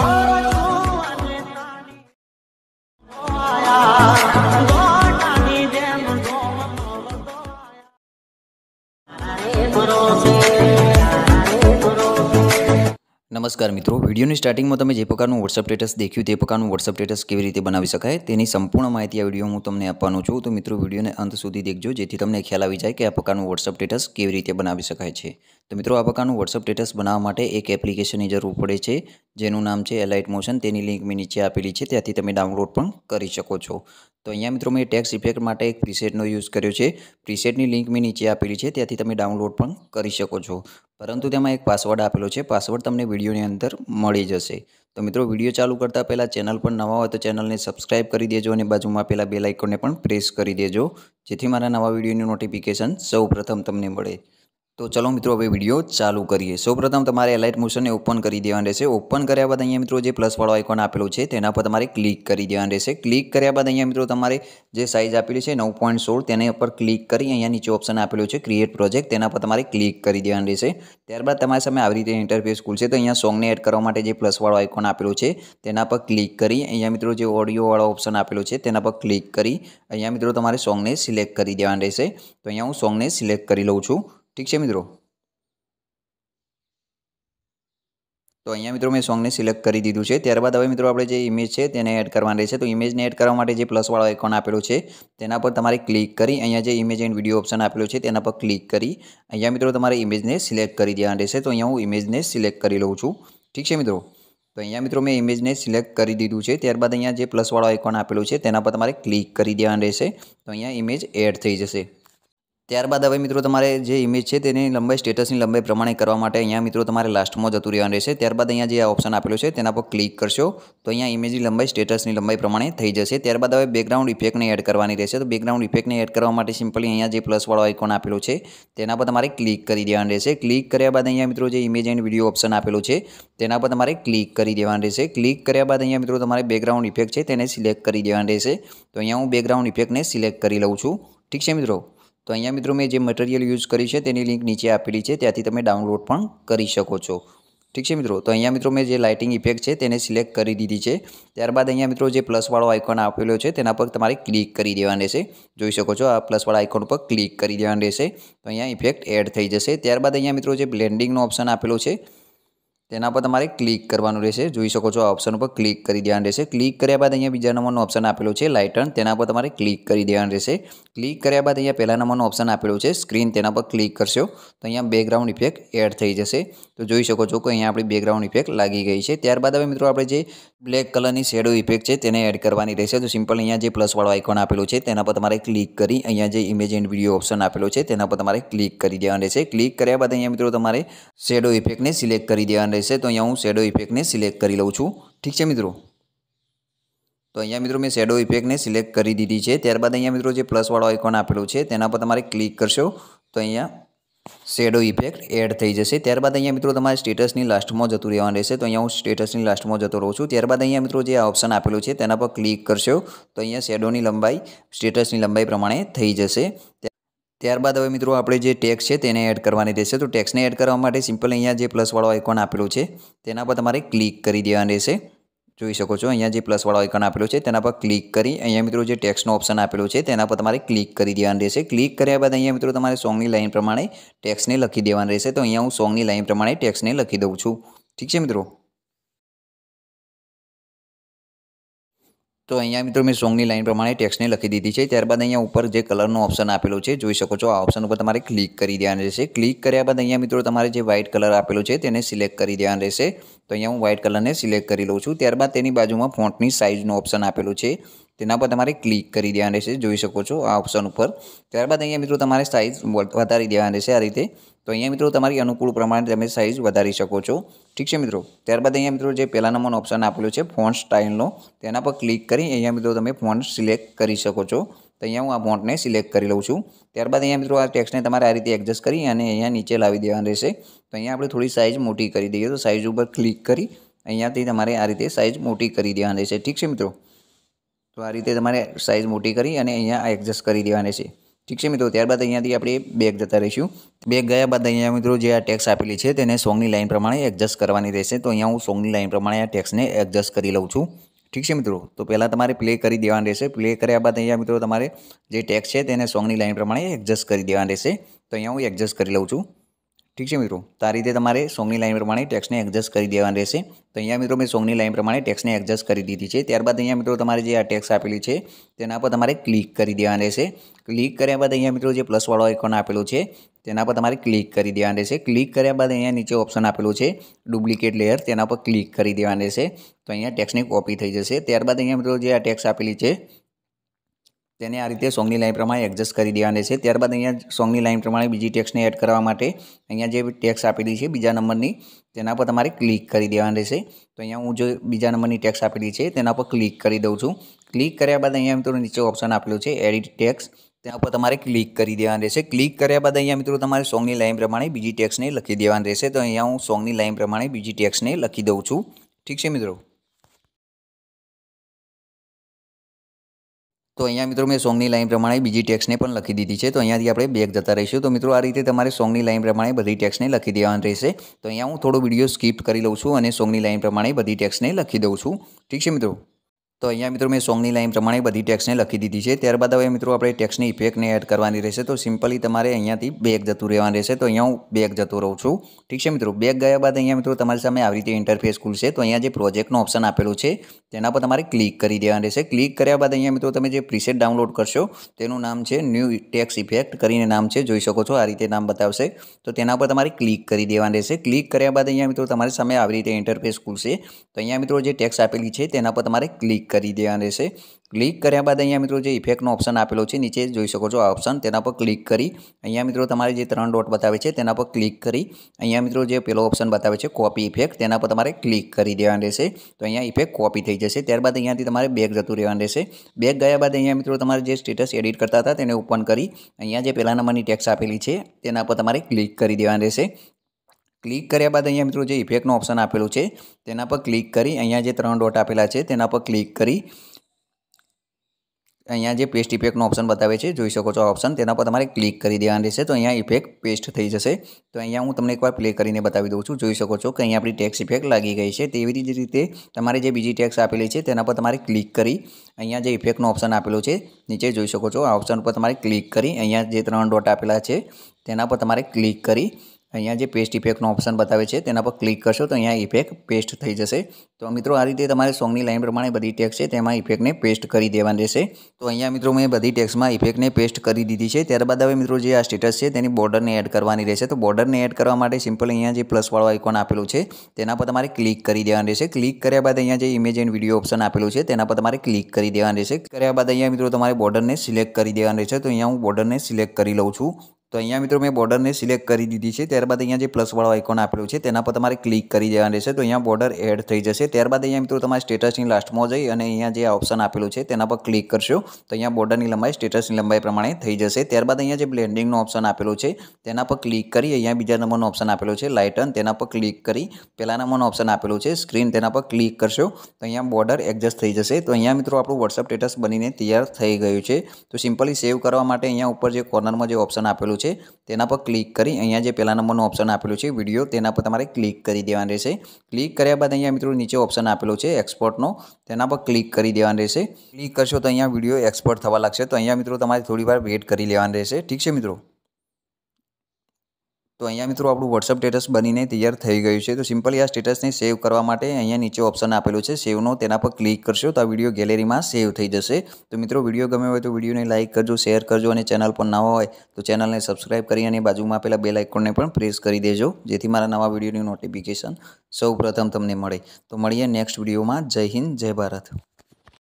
heart. નમસ્કાર મિત્રો વિડીયોની સ્ટાર્ટિંગમાં તમે જે પ્રકારનું વોટ્સઅપ સ્ટેટસ દેખ્યું તે પ્રકારનું વોટ્સઅપ સ્ટેટસ કેવી રીતે બનાવી શકાય તેની સંપૂર્ણ માહિતી આ વિડીયો હું તમને આપવાનો છું તો મિત્રો વિડીયોને અંત સુધી દેખજો જેથી તમને ખ્યાલ આવી જાય કે આ પ્રકારનું વોટ્સઅપ સ્ટેટસ કેવી રીતે બનાવી શકાય છે તો મિત્રો આ પ્રકારનું વોટ્સઅપ સ્ટેટસ બનાવવા માટે એક એપ્લિકેશનની જરૂર પડે છે જેનું નામ છે એલાઇટ મોશન તેની લિંક મેં નીચે આપેલી છે ત્યાંથી તમે ડાઉનલોડ પણ કરી શકો છો તો અહીંયા મિત્રો મેં ટેક્સ ઇફેક્ટ માટે એક પ્રીસેટનો યુઝ કર્યો છે પ્રીસેટની લિંક મેં નીચે આપેલી છે ત્યાંથી તમે ડાઉનલોડ પણ કરી શકો છો પરંતુ તેમાં એક પાસવર્ડ આપેલો છે પાસવર્ડ તમને વિડીયોની અંદર મળી જશે તો મિત્રો વિડીયો ચાલુ કરતાં પહેલાં ચેનલ પર નવા હોય તો ચેનલને સબસ્ક્રાઇબ કરી દેજો અને બાજુમાં પેલા બે લાઇકોને પણ પ્રેસ કરી દેજો જેથી મારા નવા વિડીયોની નોટિફિકેશન સૌ તમને મળે તો ચલો મિત્રો હવે વિડીયો ચાલુ કરીએ સૌપ્રથમ તમારે એલાઇટ મોશનને ઓપન કરી દેવાનું રહેશે ઓપન કર્યા બાદ અહીંયા મિત્રો જે પ્લસવાળો આઇકોન આપેલો છે તેના પર તમારે ક્લિક કરી દેવાનું રહેશે ક્લિક કર્યા બાદ અહીંયા મિત્રો તમારે જે સાઇઝ આપેલી છે નવ પોઈન્ટ સોળ તેને પર ક્લિક કરી અહીંયા નીચે ઓપ્શન આપેલું છે ક્રિએટ પ્રોજેક્ટ તેના પર તમારે ક્લિક કરી દેવાનું રહેશે ત્યારબાદ તમારી સામે આવી રીતે ઇન્ટરફેસ ખુલશે તો અહીંયા સોંગને એડ કરવા માટે જે પ્લસવાળો આઇકોન આપેલો છે તેના પર ક્લિક કરી અહીંયા મિત્રો જે ઓડિયોવાળો ઓપ્શન આપેલો છે તેના પર ક્લિક કરી અહીંયા મિત્રો તમારે સોંગને સિલેક્ટ કરી દેવાનું રહેશે તો અહીંયા હું સોંગને સિલેક્ટ કરી લઉં છું ઠીક છે મિત્રો તો અહીંયા મિત્રો મેં સોંગને સિલેક્ટ કરી દીધું છે ત્યારબાદ હવે મિત્રો આપણે જે ઇમેજ છે તેને એડ કરવાની રહેશે તો ઇમેજને એડ કરવા માટે જે પ્લસવાળો આઇકોન આપેલો છે તેના પર તમારે ક્લિક કરી અહીંયા જે ઇમેજ એન્ડ વિડીયો ઓપ્શન આપેલો છે તેના પર ક્લિક કરી અહીંયા મિત્રો તમારે ઇમેજને સિલેક્ટ કરી દેવાની રહેશે તો અહીંયા હું ઇમેજને સિલેક્ટ કરી લઉં છું ઠીક છે મિત્રો તો અહીંયા મિત્રો મેં ઇમેજને સિલેક્ટ કરી દીધું છે ત્યારબાદ અહીંયા જે પ્લસવાળો આઇકોન આપેલો છે તેના પર તમારે ક્લિક કરી દેવાનું રહેશે તો અહીંયા ઇમેજ એડ થઈ જશે ત્યારબાદ હવે મિત્રો તમારે જે ઇમેજ છે તેની લંબાઈ સ્ટેટસની લંબાઈ પ્રમાણે કરવા માટે અહીંયા મિત્રો તમારે લાસ્ટમાં જતું રહેવાનું રહેશે ત્યારબાદ અહીંયા જે ઓપ્શન આપેલું છે તેના પર ક્લિક કરશો તો અહીંયા ઇમેજની લંબાઈ સ્ટેટસની લંબાઈ પ્રમાણે થઈ જશે ત્યારબાદ હવે બેકગ્રાઉન્ડ ઇફેક્ટને એડ કરવાની રહેશે તો બેકગ્રાઉન્ડ ઇફેક્ટને એડ કરવા માટે સિમ્પલી અહીંયા જે પ્લસવાળો આઇકોન આપેલું છે તેના પર તમારે ક્લિક કરી દેવાનું રહેશે ક્લિક કર્યા બાદ અહીંયા મિત્રો જે ઇમેજ એન્ડ વિડીયો ઓપ્શન આપેલું છે તેના પર તમારે ક્લિક કરી દેવાનું રહેશે ક્લિક કર્યા બાદ અહીંયા મિત્રો તમારે બેકગ્રાઉન્ડ ઇફેક્ટ છે તેને સિલેક્ટ કરી દેવાનું રહેશે તો અહીંયા હું બેકગ્રાઉન્ડ ઇફેક્ટને સિલેક્ટ કરી લઉં છું ઠીક છે મિત્રો તો અહીંયા મિત્રો મેં જે મટીરિયલ યુઝ કરી છે તેની લિંક નીચે આપેલી છે ત્યાંથી તમે ડાઉનલોડ પણ કરી શકો છો ઠીક છે મિત્રો તો અહીંયા મિત્રો મેં જે લાઇટિંગ ઇફેક્ટ છે તેને સિલેક્ટ કરી દીધી છે ત્યારબાદ અહીંયા મિત્રો જે પ્લસવાળો આઇકોન આપેલો છે તેના પર તમારે ક્લિક કરી દેવાનું રહેશે જોઈ શકો છો આ પ્લસવાળા આઇકોન પર ક્લિક કરી દેવાનું રહેશે તો અહીંયા ઇફેક્ટ એડ થઈ જશે ત્યારબાદ અહીંયા મિત્રો જે બ્લેન્ડિંગનો ઓપ્શન આપેલો છે તેના પર તમારે ક્લિક કરવાનું રહેશે જોઈ શકો છો આ ઓપ્શન ઉપર ક્લિક કરી દેવાનું રહેશે ક્લિક કર્યા બાદ અહીંયા બીજા નંબરનો ઓપ્શન આપેલો છે લાઇટન તેના પર તમારે ક્લિક કરી દેવાનું રહેશે ક્લિક કર્યા બાદ અહીંયા પહેલા નંબરનો ઓપ્શન આપેલો છે સ્ક્રીન તેના પર ક્લિક કરશો તો અહીંયા બેકગ્રાઉન્ડ ઇફેક્ટ એડ થઈ જશે તો જોઈ શકો છો કે અહીંયા આપણી બેકગ્રાઉન્ડ ઇફેક્ટ લાગી ગઈ છે ત્યારબાદ હવે મિત્રો આપણે જે બ્લેક કલરની શેડો ઇફેક્ટ છે તેને એડ કરવાની રહેશે તો સિમ્પલ અહીંયા જે પ્લસવાળો આઇકોન આપેલો છે તેના પર તમારે ક્લિક કરી અહીંયા જે ઇમેજ એન્ડ વિડીયો ઓપ્શન આપેલો છે તેના પર તમારે ક્લિક કરી દેવાનું રહેશે ક્લિક કર્યા બાદ અહીંયા મિત્રો તમારે શેડો ઇફેક્ટને સિલેક્ટ કરી દેવાનું રહેશે તો અહીંયા હું શેડો ઇફેક્ટને સિલેક્ટ કરી લઉં છું ઠીક છે મિત્રો તો અહીંયા મિત્રો મેં શેડો ઇફેક્ટને સિલેક્ટ કરી દીધી છે ત્યારબાદ અહીંયા મિત્રો જે પ્લસવાળો આઇકોન આપેલો છે તેના પર તમારે ક્લિક કરશો તો અહીંયા શેડો ઇફેક્ટ એડ થઈ જશે ત્યારબાદ અહીંયા મિત્રો તમારે સ્ટેટસની લાસ્ટમાં જતું રહેવાનું રહેશે તો અહીંયા હું સ્ટેટસની લાસ્ટમાં જતો રહું છું ત્યારબાદ અહીંયા મિત્રો જે ઓપ્શન આપેલું છે તેના પર ક્લિક કરશો તો અહીંયા શેડોની લંબાઈ સ્ટેટસની લંબાઈ પ્રમાણે થઈ જશે ત્યારબાદ હવે મિત્રો આપણે જે ટેક્સ છે તેને એડ કરવાની રહેશે તો ટેક્સને એડ કરવા માટે સિમ્પલ અહીંયા જે પ્લસવાળો આઇકોન આપેલો છે તેના પર તમારે ક્લિક કરી દેવાની રહેશે જોઈ શકો છો અહીંયા જે પ્લસવાળો આઇકોન આપેલો છે તેના પર ક્લિક કરી અહીંયા મિત્રો જે ટેક્સનો ઓપ્શન આપેલું છે તેના પર તમારે ક્લિક કરી દેવાની રહેશે ક્લિક કર્યા બાદ અહીંયા મિત્રો તમારે સોંગની લાઇન પ્રમાણે ટેક્સને લખી દેવાની રહેશે તો અહીંયા હું સોંગની લાઇન પ્રમાણે ટેક્સને લખી દઉં છું ઠીક છે મિત્રો તો અહીંયા મિત્રો મેં સોંગની લાઇન પ્રમાણે ટેક્સ્ટને લખી દીધી છે ત્યારબાદ અહીંયા ઉપર જે કલરનો ઓપ્શન આપેલો છે જોઈ શકો છો આ ઓપ્શન ઉપર તમારે ક્લિક કરી દેવાનું રહેશે ક્લિક કર્યા બાદ અહીંયા મિત્રો તમારે જે વ્હાઇટ કલર આપેલો છે તેને સિલેક્ટ કરી દેવાનું રહેશે તો અહીંયા હું વ્હાઇટ કલરને સિલેક્ટ કરી લઉં છું ત્યારબાદ તેની બાજુમાં ફોન્ટની સાઇઝનો ઓપ્શન આપેલો છે તેના પર તમારે ક્લિક કરી દેવાનું રહેશે જોઈ શકો છો આ ઓપ્શન ઉપર ત્યારબાદ અહીંયા મિત્રો તમારે સાઇઝ વધારી દેવાની રહેશે આ રીતે તો અહીંયા મિત્રો તમારી અનુકૂળ પ્રમાણે તમે સાઇઝ વધારી શકો છો ઠીક છે મિત્રો ત્યારબાદ અહીંયા મિત્રો જે પહેલા નંબરનો ઓપ્શન આપેલો છે ફોન્ટ સ્ટાઇલનો તેના પર ક્લિક કરી અહીંયા મિત્રો તમે ફોન્ટ સિલેક્ટ કરી શકો છો તો અહીંયા હું આ ફોન્ટને સિલેક્ટ કરી લઉં છું ત્યારબાદ અહીંયા મિત્રો આ ટેક્સને તમારે આ રીતે એડજસ્ટ કરી અને અહીંયા નીચે લાવી દેવાનું રહેશે તો અહીંયા આપણે થોડી સાઇઝ મોટી કરી દઈએ તો સાઇઝ ઉપર ક્લિક કરી અહીંયાથી તમારે આ રીતે સાઇઝ મોટી કરી દેવાની રહેશે ઠીક છે મિત્રો તો આ રીતે તમારે સાઇઝ મોટી કરી અને અહીંયા એડજસ્ટ કરી દેવાની છે ઠીક છે મિત્રો ત્યારબાદ અહીંયાથી આપણે બેગ જતા રહીશું બેગ ગયા બાદ અહીંયા મિત્રો જે આ ટેક્સ આપેલી છે તેને સોંગની લાઇન પ્રમાણે એડજસ્ટ કરવાની રહેશે તો અહીંયા હું સોંગની લાઈન પ્રમાણે આ ટેક્સને એડજસ્ટ કરી લઉં છું ઠીક છે મિત્રો તો પહેલાં તમારે પ્લે કરી દેવાનું રહેશે પ્લે કર્યા બાદ અહીંયા મિત્રો તમારે જે ટેક્સ છે તેને સોંગની લાઈન પ્રમાણે એડજસ્ટ કરી દેવાનું રહેશે તો અહીંયા હું એડજસ્ટ કરી લઉં છું ઠીક છે મિત્રો તો આ રીતે તમારે સોંગની લાઇન પ્રમાણે ટેક્સને એડજસ્ટ કરી દેવાનું રહેશે તો અહીંયા મિત્રો મેં સોંગની લાઇન પ્રમાણે ટેક્સને એડજસ્ટ કરી દીધી છે ત્યારબાદ અહીંયા મિત્રો તમારે જે આ ટેક્સ આપેલી છે તેના પર તમારે ક્લિક કરી દેવાનું રહેશે ક્લિક કર્યા બાદ અહીંયા મિત્રો જે પ્લસવાળો આઇકોન આપેલો છે તેના પર તમારે ક્લિક કરી દેવાનું રહેશે ક્લિક કર્યા બાદ અહીંયા નીચે ઓપ્શન આપેલું છે ડુપ્લિકેટ લેયર તેના પર ક્લિક કરી દેવાનું રહેશે તો અહીંયા ટેક્સની કોપી થઈ જશે ત્યારબાદ અહીંયા મિત્રો જે આ ટેક્સ આપેલી છે તેને આ રીતે સોંગની લાઈન પ્રમાણે એડજસ્ટ કરી દેવાના છે ત્યારબાદ અહીંયા સોંગની લાઇન પ્રમાણે બીજી ટેક્સને એડ કરવા માટે અહીંયા જે ટેક્સ આપેલી છે બીજા નંબરની તેના પર તમારે ક્લિક કરી દેવાની રહેશે તો અહીંયા હું જે બીજા નંબરની ટેક્સ આપેલી છે તેના પર ક્લિક કરી દઉં છું ક્લિક કર્યા બાદ અહીંયા મિત્રો નીચે ઓપ્શન આપેલું છે એડિટ ટેક્સ તેના પર તમારે ક્લિક કરી દેવાનું રહેશે ક્લિક કર્યા બાદ અહીંયા મિત્રો તમારે સોંગની લાઇન પ્રમાણે બીજી ટેક્સને લખી દેવાનું રહેશે તો અહીંયા હું સોંગની લાઇન પ્રમાણે બીજી ટેક્સને લખી દઉં છું ઠીક છે મિત્રો તો અહીંયા મિત્રો મેં સોંગની લાઈન પ્રમાણે બીજી ટેક્સને પણ લખી દીધી છે તો અહીંયાથી આપણે બેક જતા રહીશું તો મિત્રો આ રીતે તમારે સોંગની લાઈન પ્રમાણે બધી ટેક્સને લખી દેવાની રહેશે તો અહીંયા હું થોડો વિડીયો સ્કીપ કરી લઉં છું અને સોંગની લાઈન પ્રમાણે બધી ટેક્સને લખી દઉં છું ઠીક છે મિત્રો તો અહીંયા મિત્રો મેં સોંગની લાઈન પ્રમાણે બધી ટેક્સને લખી દીધી છે ત્યારબાદ હવે મિત્રો આપણે ટેક્સની ઇફેક્ટને એડ કરવાની રહેશે તો સિમ્પલી તમારે અહીંયાથી બેગ જતું રહેવાનું રહેશે તો અહીંયા હું બેગ જતો રહું છું ઠીક છે મિત્રો બેગ ગયા બાદ અહીંયા મિત્રો તમારી સામે આવી રીતે ઇન્ટરફેસ ખુલશે તો અહીંયા જે પ્રોજેક્ટનો ઓપ્શન આપેલો છે તેના પર તમારે ક્લિક કરી દેવાનું રહેશે ક્લિક કર્યા બાદ અહીંયા મિત્રો તમે જે પ્રીસેટ ડાઉનલોડ કરશો તેનું નામ છે ન્યૂ ટેક્સ ઇફેક્ટ કરીને નામ છે જોઈ શકો છો આ રીતે નામ બતાવશે તો તેના પર તમારે ક્લિક કરી દેવાનું રહેશે ક્લિક કર્યા બાદ અહીંયા મિત્રો તમારી સામે આવી રીતે ઇન્ટરફેસ ખુલશે તો અહીંયા મિત્રો જે ટેક્સ આપેલી છે તેના પર તમારે ક્લિક કરી દેવાનું રહેશે ક્લિક કર્યા બાદ અહીંયા મિત્રો જે ઇફેક્ટનો ઓપ્શન આપેલો છે નીચે જોઈ શકો છો આ ઓપ્શન તેના પર ક્લિક કરી અહીંયા મિત્રો તમારે જે ત્રણ ડોટ બતાવે છે તેના પર ક્લિક કરી અહીંયા મિત્રો જે પેલો ઓપ્શન બતાવે છે કોપી ઇફેક્ટ તેના પર તમારે ક્લિક કરી દેવાનું રહેશે તો અહીંયા ઇફેક્ટ કોપી થઈ જશે ત્યારબાદ અહીંયાથી તમારે બેગ જતું રહેવાનું રહેશે બેગ ગયા બાદ અહીંયા મિત્રો તમારે જે સ્ટેટસ એડિટ કરતા હતા તેને ઓપન કરી અહીંયા જે પહેલા નંબરની ટેક્સ આપેલી છે તેના પર તમારે ક્લિક કરી દેવાનું રહેશે ક્લિક કર્યા બાદ અહીંયા મિત્રો જે ઇફેક્ટનો ઓપ્શન આપેલું છે તેના પર ક્લિક કરી અહીંયા જે ત્રણ ડોટ આપેલા છે તેના પર ક્લિક કરી અહીંયા જે પેસ્ટ ઇફેક્ટનો ઓપ્શન બતાવે છે જોઈ શકો છો ઓપ્શન તેના પર તમારે ક્લિક કરી દેવાનું રહેશે તો અહીંયા ઇફેક્ટ પેસ્ટ થઈ જશે તો અહીંયા હું તમને એકવાર પ્લે કરીને બતાવી દઉં છું જોઈ શકો છો કે અહીંયા આપણી ટેક્સ ઇફેક્ટ લાગી ગઈ છે તેવી જ રીતે તમારે જે બીજી ટેક્સ આપેલી છે તેના પર તમારે ક્લિક કરી અહીંયા જે ઇફેક્ટનો ઓપ્શન આપેલો છે નીચે જોઈ શકો છો આ ઓપ્શન પર તમારે ક્લિક કરી અહીંયા જે ત્રણ ડોટ આપેલા છે તેના પર તમારે ક્લિક કરી અહીંયા જે પેસ્ટ ઇફેક્ટનો ઓપ્શન બતાવે છે તેના પર ક્લિક કરશો તો અહીંયા ઇફેક્ટ પેસ્ટ થઈ જશે તો મિત્રો આ રીતે તમારે સોંગની લાઇન પ્રમાણે બધી ટેક્સ છે તેમાં ઇફેક્ટને પેસ્ટ કરી દેવાની રહેશે તો અહીંયા મિત્રો મેં બધી ટેક્સમાં ઇફેક્ટને પેસ્ટ કરી દીધી છે ત્યારબાદ હવે મિત્રો જે આ સ્ટેટસ છે તેની બોર્ડરને એડ કરવાની રહેશે તો બોર્ડરને એડ કરવા માટે સિમ્પલ અહીંયા જે પ્લસવાળો આઇકોન આપેલું છે તેના પર તમારે ક્લિક કરી દેવાનું રહેશે ક્લિક કર્યા બાદ અહીંયા જે ઇમેજ એન્ડ વિડીયો ઓપ્શન આપેલું છે તેના પર તમારે ક્લિક કરી દેવાનું રહેશે કર્યા બાદ અહીંયા મિત્રો તમારે બોર્ડરને સિલેક્ટ કરી દેવાનું રહેશે તો અહીંયા હું બોર્ડરને સિલેક્ટ કરી લઉં છું તો અહીંયા મિત્રો મેં બોર્ડરને સિલેક્ટ કરી દીધી છે ત્યારબાદ અહીંયા જે પ્લસવાળો આઇકોન આપેલું છે તેના પર તમારે ક્લિક કરી દેવાનું રહેશે તો અહીંયા બોર્ડર એડ થઈ જશે ત્યારબાદ અહીંયા મિત્રો તમારે સ્ટેટસની લાસ્ટમાં જઈ અને અહીંયા જે ઓપ્શન આપેલું છે તેના પર ક્લિક કરશો તો અહીંયા બોર્ડરની લંબાઈ સ્ટેટસની લંબાઈ પ્રમાણે થઈ જશે ત્યારબાદ અહીંયા જે બ્લેન્ડિંગનો ઓપ્શન આપેલો છે તેના પર ક્લિક કરી અહીંયા બીજા નંબરનો ઓપ્શન આપેલો છે લાઇટન તેના પર ક્લિક કરી પહેલા નંબરનો ઓપ્શન આપેલો છે સ્ક્રીન તેના પર ક્લિક કરશો તો અહીંયા બોર્ડર એડજસ્ટ થઈ જશે તો અહીંયા મિત્રો આપણું વોટ્સઅપ સ્ટેટસ બનીને તૈયાર થઈ ગયું છે તો સિમ્પલી સેવ કરવા માટે અહીંયા ઉપર જે કોર્નરમાં જે ઓપ્શન આપેલું છે તેના પર ક્લિક કરી અહીંયા જે પહેલા નંબરનો ઓપ્શન આપેલો છે વિડીયો તેના પર તમારે ક્લિક કરી દેવાનું રહેશે ક્લિક કર્યા બાદ અહીંયા મિત્રો નીચે ઓપ્શન આપેલો છે એક્સપોર્ટનો તેના પર ક્લિક કરી દેવાનું રહેશે ક્લિક કરશો તો અહીંયા વિડીયો એક્સપોર્ટ થવા લાગશે તો અહીંયા મિત્રો તમારે થોડી વાર વેટ કરી લેવાનું રહેશે ઠીક છે મિત્રો તો અહીંયા મિત્રો આપણું વોટ્સઅપ સ્ટેટસ બનીને તૈયાર થઈ ગયું છે તો સિમ્પલી આ સ્ટેટસને સેવ કરવા માટે અહીંયા નીચે ઓપ્શન આપેલું છે સેવનો તેના પર ક્લિક કરશો તો આ વિડીયો ગેલેરીમાં સેવ થઈ જશે તો મિત્રો વિડીયો ગમે હોય તો વિડીયોને લાઇક કરજો શેર કરજો અને ચેનલ પર નવા હોય તો ચેનલને સબસ્ક્રાઇબ કરી અને બાજુમાં આપેલા બે આઇકોનને પણ પ્રેસ કરી દેજો જેથી મારા નવા વિડીયોની નોટિફિકેશન સૌ તમને મળે તો મળીએ નેક્સ્ટ વિડીયોમાં જય હિન્દ જય ભારત